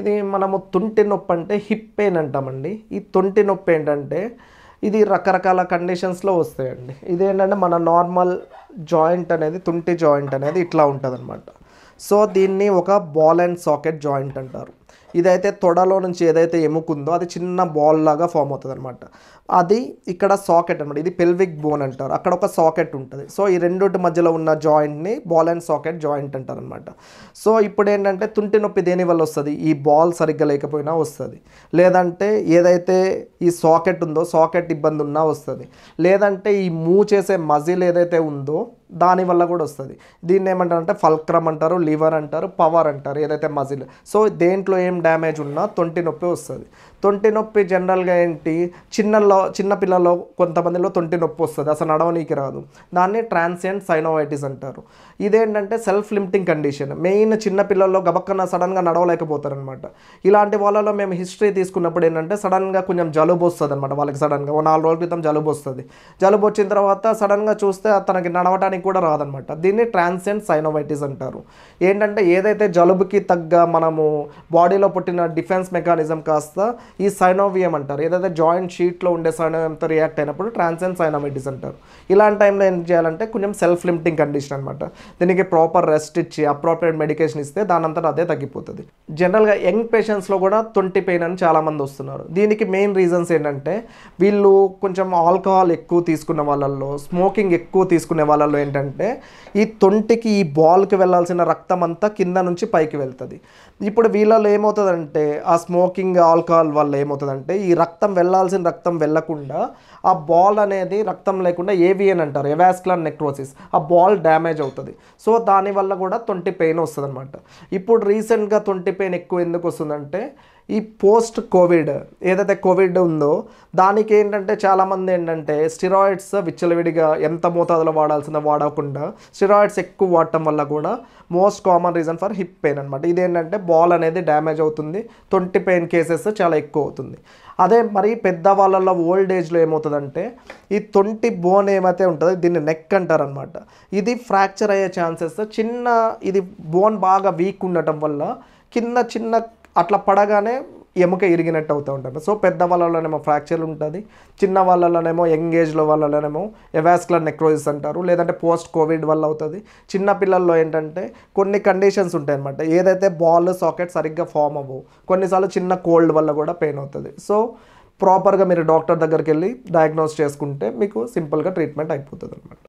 ఇది మనము తుంటి నొప్పి అంటే హిప్ పెయిన్ అంటామండి ఈ తుంటి నొప్పి ఏంటంటే ఇది రకరకాల కండిషన్స్లో వస్తాయండి ఇదేంటంటే మన నార్మల్ జాయింట్ అనేది తుంటి జాయింట్ అనేది ఇట్లా ఉంటుందన్నమాట సో దీన్ని ఒక బాల్ అండ్ సాకెట్ జాయింట్ అంటారు ఇదైతే తొడలో నుంచి ఏదైతే ఎముకుందో అది చిన్న బాల్ లాగా ఫామ్ అవుతుంది అనమాట అది ఇక్కడ సాకెట్ అనమాట ఇది పెల్విక్ బోన్ అంటారు అక్కడ ఒక సాకెట్ ఉంటుంది సో ఈ రెండోటి మధ్యలో ఉన్న జాయింట్ని బాల్ అండ్ సాకెట్ జాయింట్ అంటారు అనమాట సో ఇప్పుడు ఏంటంటే తుంటి నొప్పి దేని వల్ల వస్తుంది ఈ బాల్ సరిగ్గా లేకపోయినా వస్తుంది లేదంటే ఏదైతే ఈ సాకెట్ ఉందో సాకెట్ ఇబ్బంది ఉన్నా వస్తుంది లేదంటే ఈ మూవ్ చేసే మజిల్ ఏదైతే ఉందో దానివల్ల కూడా వస్తుంది దీన్ని ఏమంటారంటే ఫల్క్రమ్ అంటారు లివర్ అంటారు పవర్ అంటారు ఏదైతే మజిల్ సో దేంట్లో ఏం డ్యామేజ్ ఉన్నా తొంటి నొప్పి వస్తుంది తొంటి నొప్పి జనరల్గా ఏంటి చిన్నలో పిల్లల్లో కొంతమందిలో తొంటి నొప్పి వస్తుంది అసలు నడవనీకి రాదు దాన్ని ట్రాన్సియంట్ సైనోవైటిస్ అంటారు ఇదేంటంటే సెల్ఫ్ లిమిటింగ్ కండిషన్ మెయిన్ చిన్నపిల్లల్లో గబక్కన సడన్గా నడవలేకపోతారనమాట ఇలాంటి వాళ్ళలో మేము హిస్టరీ తీసుకున్నప్పుడు ఏంటంటే సడన్గా కొంచెం జలుబు వస్తుంది అనమాట వాళ్ళకి సడన్గా ఓ నాలుగు రోజుల క్రితం జలుబు వస్తుంది జలుబు వచ్చిన తర్వాత సడన్గా చూస్తే తనకి నడవడానికి కూడా రాదనమాట దీన్ని ట్రాన్సియంట్ సైనోవైటిస్ అంటారు ఏంటంటే ఏదైతే జలుబుకి తగ్గ మనము బాడీలో పుట్టిన డిఫెన్స్ మెకానిజం కాస్త ఈ సైనోవియం అంటారు ఏదైతే జాయింట్ షీట్లో ఉండే సైనోవియంతో రియాక్ట్ అయినప్పుడు ట్రాన్సెన్ సైనోవైటిస్ అంటారు ఇలాంటి టైంలో ఏం చేయాలంటే కొంచెం సెల్ఫ్ లిమిటింగ్ కండిషన్ అనమాట దీనికి ప్రాపర్ రెస్ట్ ఇచ్చి అప్రాపరేట్ మెడికేషన్ ఇస్తే దానంతట అదే తగ్గిపోతుంది జనరల్గా యంగ్ పేషెంట్స్లో కూడా తొంటి పెయిన్ అని చాలామంది వస్తున్నారు దీనికి మెయిన్ రీజన్స్ ఏంటంటే వీళ్ళు కొంచెం ఆల్కహాల్ ఎక్కువ తీసుకున్న వాళ్ళల్లో స్మోకింగ్ ఎక్కువ తీసుకునే వాళ్ళల్లో ఏంటంటే ఈ తొంటికి ఈ బాల్కి వెళ్ళాల్సిన రక్తం అంతా కింద నుంచి పైకి వెళ్తుంది ఇప్పుడు వీళ్ళలో ఏమవుతుందంటే ఆ స్మోకింగ్ ఆల్కహాల్ వల్ల ఏమవుతుందంటే ఈ రక్తం వెళ్ళాల్సిన రక్తం వెళ్ళకుండా ఆ బాల్ అనేది రక్తం లేకుండా ఏవియన్ అంటారు ఎవాస్క్లాన్ నెక్రోసిస్ ఆ బాల్ డ్యామేజ్ అవుతుంది సో దానివల్ల కూడా తొంటి పెయిన్ వస్తుంది అనమాట ఇప్పుడు రీసెంట్గా తొంటి పెయిన్ ఎక్కువ ఎందుకు వస్తుందంటే ఈ పోస్ట్ కోవిడ్ ఏదైతే కోవిడ్ ఉందో దానికి ఏంటంటే చాలామంది ఏంటంటే స్టిరాయిడ్స్ విచ్చలవిడిగా ఎంత మోతాదులో వాడాల్సిందో వాడకుండా స్టిరాయిడ్స్ ఎక్కువ వాడటం వల్ల కూడా most common reason for hip pain అనమాట ఇదేంటంటే బాల్ అనేది డ్యామేజ్ అవుతుంది తొంటి పెయిన్ కేసెస్ చాలా ఎక్కువ అవుతుంది అదే మరి పెద్దవాళ్ళల్లో ఓల్డ్ ఏజ్లో ఏమవుతుందంటే ఈ తొంటి బోన్ ఏమైతే ఉంటుందో దీన్ని నెక్ అంటారనమాట ఇది ఫ్రాక్చర్ అయ్యే ఛాన్సెస్ చిన్న ఇది బోన్ బాగా వీక్ ఉండటం వల్ల కింద చిన్న అట్లా పడగానే ఎముక ఇరిగినట్టు అవుతూ ఉంటుంది సో పెద్ద వాళ్ళలోనేమో ఫ్రాక్చర్ ఉంటుంది చిన్న వాళ్ళలోనేమో యంగ్ ఏజ్లో వాళ్ళలోనేమో ఎవాస్కులర్ నెక్రోజిస్ అంటారు లేదంటే పోస్ట్ కోవిడ్ వల్ల అవుతుంది చిన్న పిల్లల్లో ఏంటంటే కొన్ని కండిషన్స్ ఉంటాయన్నమాట ఏదైతే బాల్ సాకెట్ సరిగ్గా ఫామ్ అవ్వవు కొన్నిసార్లు చిన్న కోల్డ్ వల్ల కూడా పెయిన్ అవుతుంది సో ప్రాపర్గా మీరు డాక్టర్ దగ్గరికి వెళ్ళి డయాగ్నోస్ చేసుకుంటే మీకు సింపుల్గా ట్రీట్మెంట్ అయిపోతుంది అనమాట